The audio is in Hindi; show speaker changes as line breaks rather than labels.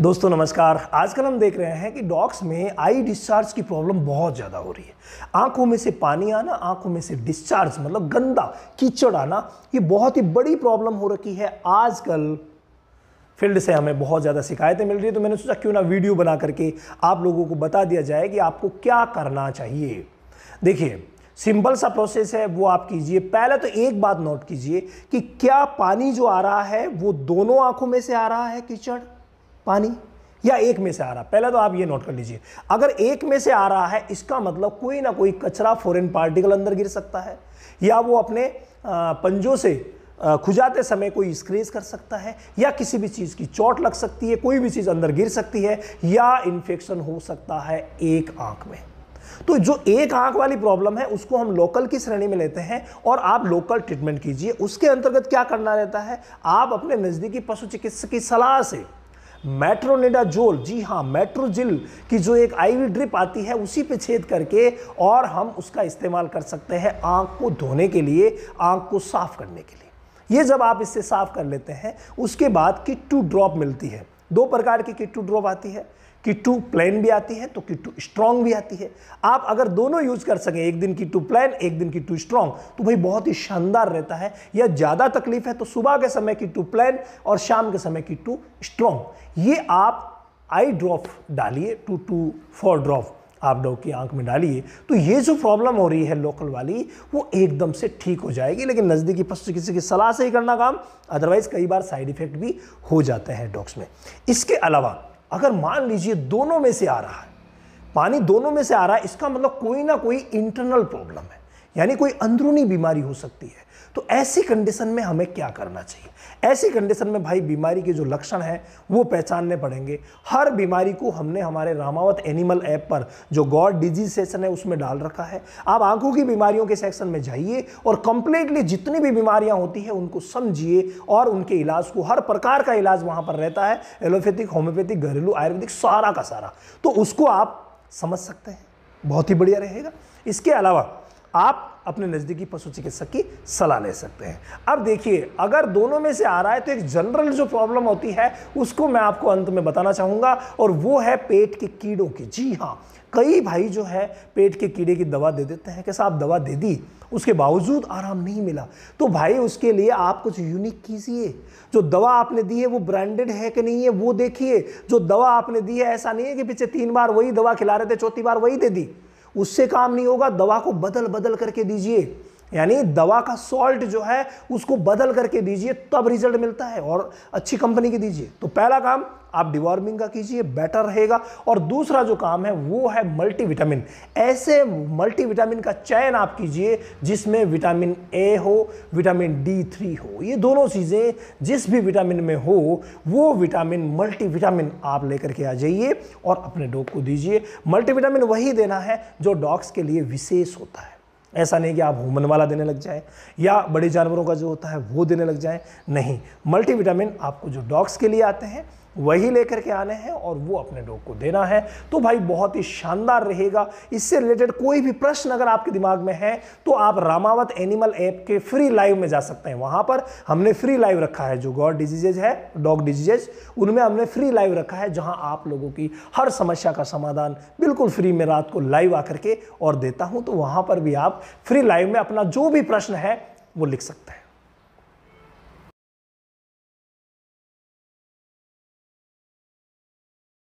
दोस्तों नमस्कार आजकल हम देख रहे हैं कि डॉग्स में आई डिस्चार्ज की प्रॉब्लम बहुत ज़्यादा हो रही है आंखों में से पानी आना आंखों में से डिस्चार्ज मतलब गंदा कीचड़ आना ये बहुत ही बड़ी प्रॉब्लम हो रखी है आजकल फील्ड से हमें बहुत ज़्यादा शिकायतें मिल रही है तो मैंने सोचा क्यों ना वीडियो बना करके आप लोगों को बता दिया जाए कि आपको क्या करना चाहिए देखिए सिंपल सा प्रोसेस है वो आप कीजिए पहले तो एक बात नोट कीजिए कि क्या पानी जो आ रहा है वो दोनों आंखों में से आ रहा है कीचड़ पानी या एक में से आ रहा पहले तो आप ये नोट कर लीजिए अगर एक में से आ रहा है इसका मतलब कोई ना कोई कचरा फॉरेन पार्टिकल अंदर गिर सकता है या वो अपने पंजों से खुजाते समय कोई स्क्रेच कर सकता है या किसी भी चीज़ की चोट लग सकती है कोई भी चीज़ अंदर गिर सकती है या इन्फेक्शन हो सकता है एक आंख में तो जो एक आंख वाली प्रॉब्लम है उसको हम लोकल की श्रेणी में लेते हैं और आप लोकल ट्रीटमेंट कीजिए उसके अंतर्गत क्या करना रहता है आप अपने नज़दीकी पशु चिकित्सक की सलाह से जोल जी हाँ मेट्रोजिल की जो एक आईवी ड्रिप आती है उसी पे छेद करके और हम उसका इस्तेमाल कर सकते हैं आँख को धोने के लिए आँख को साफ़ करने के लिए ये जब आप इससे साफ़ कर लेते हैं उसके बाद किट्टू टू ड्रॉप मिलती है दो प्रकार की किट्टू ड्रॉप आती है किट्टू प्लेन भी आती है तो किट्टू स्ट्रांग भी आती है आप अगर दोनों यूज कर सकें एक दिन किट्टू प्लेन एक दिन किट्टू स्ट्रांग तो भाई बहुत ही शानदार रहता है या ज़्यादा तकलीफ है तो सुबह के समय किट्टू प्लेन और शाम के समय किट्टू स्ट्रांग ये आप आई ड्रॉप डालिए टू टू फोर ड्रॉप आप डॉग की आंख में डालिए तो ये जो प्रॉब्लम हो रही है लोकल वाली वो एकदम से ठीक हो जाएगी लेकिन नज़दीकी पशु किसी की सलाह से ही करना काम अदरवाइज़ कई बार साइड इफ़ेक्ट भी हो जाते हैं डॉग्स में इसके अलावा अगर मान लीजिए दोनों में से आ रहा है पानी दोनों में से आ रहा है इसका मतलब कोई ना कोई इंटरनल प्रॉब्लम है यानी कोई अंदरूनी बीमारी हो सकती है तो ऐसी कंडीशन में हमें क्या करना चाहिए ऐसी कंडीशन में भाई बीमारी के जो लक्षण हैं वो पहचानने पड़ेंगे हर बीमारी को हमने हमारे रामावत एनिमल ऐप पर जो गॉड डिजीज सेशन है उसमें डाल रखा है आप आंखों की बीमारियों के सेक्शन में जाइए और कंप्लीटली जितनी भी बीमारियां होती हैं उनको समझिए और उनके इलाज को हर प्रकार का इलाज वहाँ पर रहता है एलोपैथिक होम्योपैथिक घरेलू आयुर्वेदिक सारा का सारा तो उसको आप समझ सकते हैं बहुत ही बढ़िया रहेगा इसके अलावा आप अपने नज़दीकी पशु चिकित्सक की सलाह ले सकते हैं अब देखिए अगर दोनों में से आ रहा है तो एक जनरल जो प्रॉब्लम होती है उसको मैं आपको अंत में बताना चाहूँगा और वो है पेट के कीड़ों की जी हाँ कई भाई जो है पेट के कीड़े की दवा दे देते हैं कि साहब दवा दे दी उसके बावजूद आराम नहीं मिला तो भाई उसके लिए आप कुछ यूनिक कीजिए जो दवा आपने दी है वो ब्रांडेड है कि नहीं है वो देखिए जो दवा आपने दी है ऐसा नहीं है कि पीछे तीन बार वही दवा खिला रहे थे चौथी बार वही दे दी उससे काम नहीं होगा दवा को बदल बदल करके दीजिए यानी दवा का सॉल्ट जो है उसको बदल करके दीजिए तब रिजल्ट मिलता है और अच्छी कंपनी की दीजिए तो पहला काम आप डिवॉर्मिंग का कीजिए बेटर रहेगा और दूसरा जो काम है वो है मल्टीविटामिन ऐसे मल्टीविटामिन का चयन आप कीजिए जिसमें विटामिन ए हो विटामिन डी थ्री हो ये दोनों चीज़ें जिस भी विटामिन में हो वो विटामिन मल्टीविटामिन आप लेकर के आ जाइए और अपने डॉग को दीजिए मल्टीविटामिन वही देना है जो डॉग्स के लिए विशेष होता है ऐसा नहीं कि आप हुमन वाला देने लग जाएं या बड़े जानवरों का जो होता है वो देने लग जाएं नहीं मल्टीविटामिन आपको जो डॉग्स के लिए आते हैं वही लेकर के आने हैं और वो अपने लोग को देना है तो भाई बहुत ही शानदार रहेगा इससे रिलेटेड कोई भी प्रश्न अगर आपके दिमाग में है तो आप रामावत एनिमल ऐप के फ्री लाइव में जा सकते हैं वहां पर हमने फ्री लाइव रखा है जो गॉड डिजीजेज है डॉग डिजीजेज उनमें हमने फ्री लाइव रखा है जहां आप लोगों की हर समस्या का समाधान बिल्कुल फ्री में रात को लाइव आकर के और देता हूं तो वहां पर भी आप फ्री लाइव में अपना जो भी प्रश्न है वो लिख सकते हैं